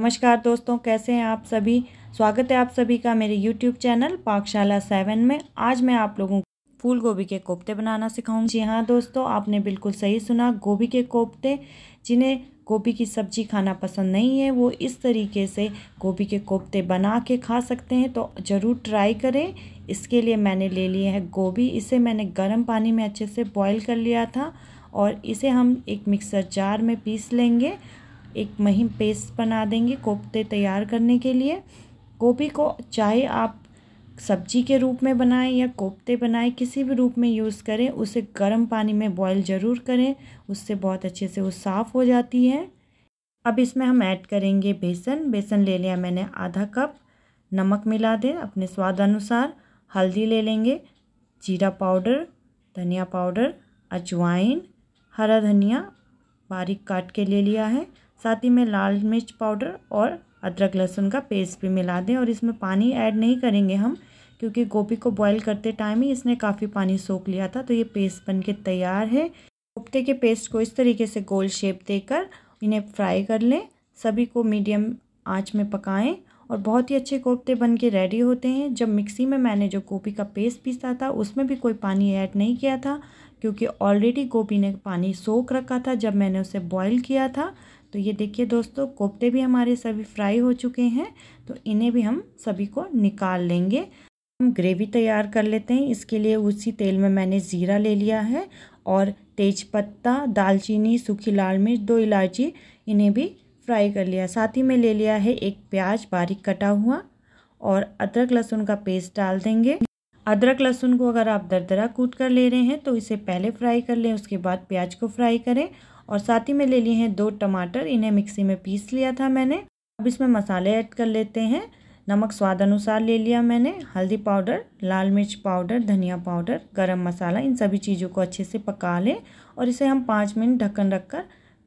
नमस्कार दोस्तों कैसे हैं आप सभी स्वागत है आप सभी का मेरे YouTube चैनल पाकशाला सेवन में आज मैं आप लोगों को फूल गोभी के कोफ्ते बनाना सिखाऊंगी जी हाँ दोस्तों आपने बिल्कुल सही सुना गोभी के कोफ्ते जिन्हें गोभी की सब्जी खाना पसंद नहीं है वो इस तरीके से गोभी के कोफ्ते बना के खा सकते हैं तो ज़रूर ट्राई करें इसके लिए मैंने ले लिए है गोभी इसे मैंने गर्म पानी में अच्छे से बॉयल कर लिया था और इसे हम एक मिक्सर जार में पीस लेंगे एक महीन पेस्ट बना देंगे कोफ्ते तैयार करने के लिए गोभी को चाहे आप सब्जी के रूप में बनाएं या कोफ्ते बनाएं किसी भी रूप में यूज़ करें उसे गर्म पानी में बॉईल ज़रूर करें उससे बहुत अच्छे से वो साफ़ हो जाती है अब इसमें हम ऐड करेंगे बेसन बेसन ले लिया मैंने आधा कप नमक मिला दें अपने स्वाद अनुसार हल्दी ले लेंगे जीरा पाउडर धनिया पाउडर अजवाइन हरा धनिया बारीक काट के ले लिया है साथ ही में लाल मिर्च पाउडर और अदरक लहसुन का पेस्ट भी मिला दें और इसमें पानी ऐड नहीं करेंगे हम क्योंकि गोभी को बॉईल करते टाइम ही इसने काफ़ी पानी सोख लिया था तो ये पेस्ट बन के तैयार है कोफ्ते के पेस्ट को इस तरीके से गोल शेप देकर इन्हें फ्राई कर लें सभी को मीडियम आँच में पकाएँ और बहुत ही अच्छे कोफ्ते बन के रेडी होते हैं जब मिक्सी में मैंने जो गोभी का पेस्ट पीसा था उसमें भी कोई पानी ऐड नहीं किया था क्योंकि ऑलरेडी गोभी ने पानी सोख रखा था जब मैंने उसे बॉईल किया था तो ये देखिए दोस्तों कोफ्ते भी हमारे सभी फ्राई हो चुके हैं तो इन्हें भी हम सभी को निकाल लेंगे हम ग्रेवी तैयार कर लेते हैं इसके लिए उसी तेल में मैंने ज़ीरा ले लिया है और तेज़पत्ता दालचीनी सूखी लाल मिर्च दो इलायची इन्हें भी फ्राई कर लिया साथ ही में ले लिया है एक प्याज बारीक कटा हुआ और अदरक लहसुन का पेस्ट डाल देंगे अदरक लहसुन को अगर आप दरदरा कूट कर ले रहे हैं तो इसे पहले फ्राई कर लें उसके बाद प्याज को फ्राई करें और साथ ही में ले लिए हैं दो टमाटर इन्हें मिक्सी में पीस लिया था मैंने अब इसमें मसाले ऐड कर लेते हैं नमक स्वाद अनुसार ले लिया मैंने हल्दी पाउडर लाल मिर्च पाउडर धनिया पाउडर गरम मसाला इन सभी चीज़ों को अच्छे से पका लें और इसे हम पाँच मिनट ढक्कन रख कर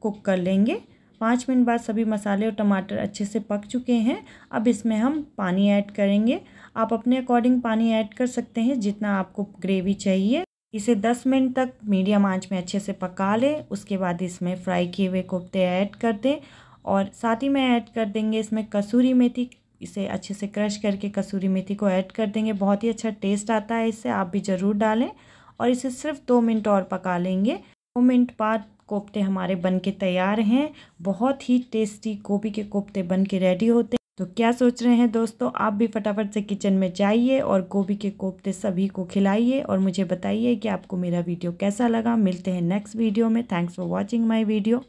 कुक कर लेंगे पाँच मिनट बाद सभी मसाले और टमाटर अच्छे से पक चुके हैं अब इसमें हम पानी ऐड करेंगे आप अपने अकॉर्डिंग पानी ऐड कर सकते हैं जितना आपको ग्रेवी चाहिए इसे 10 मिनट तक मीडियम आंच में अच्छे से पका लें उसके बाद इसमें फ्राई किए हुए कोफ्ते ऐड कर दें और साथ ही में ऐड कर देंगे इसमें कसूरी मेथी इसे अच्छे से क्रश करके कसूरी मेथी को ऐड कर देंगे बहुत ही अच्छा टेस्ट आता है इससे आप भी ज़रूर डालें और इसे सिर्फ दो मिनट और पका लेंगे दो मिनट बाद कोफ्ते हमारे बन के तैयार हैं बहुत ही टेस्टी गोभी के कोफ्ते बन के रेडी होते हैं तो क्या सोच रहे हैं दोस्तों आप भी फटाफट से किचन में जाइए और गोभी के कोफ्ते सभी को खिलाइए और मुझे बताइए कि आपको मेरा वीडियो कैसा लगा मिलते हैं नेक्स्ट वीडियो में thanks for watching my video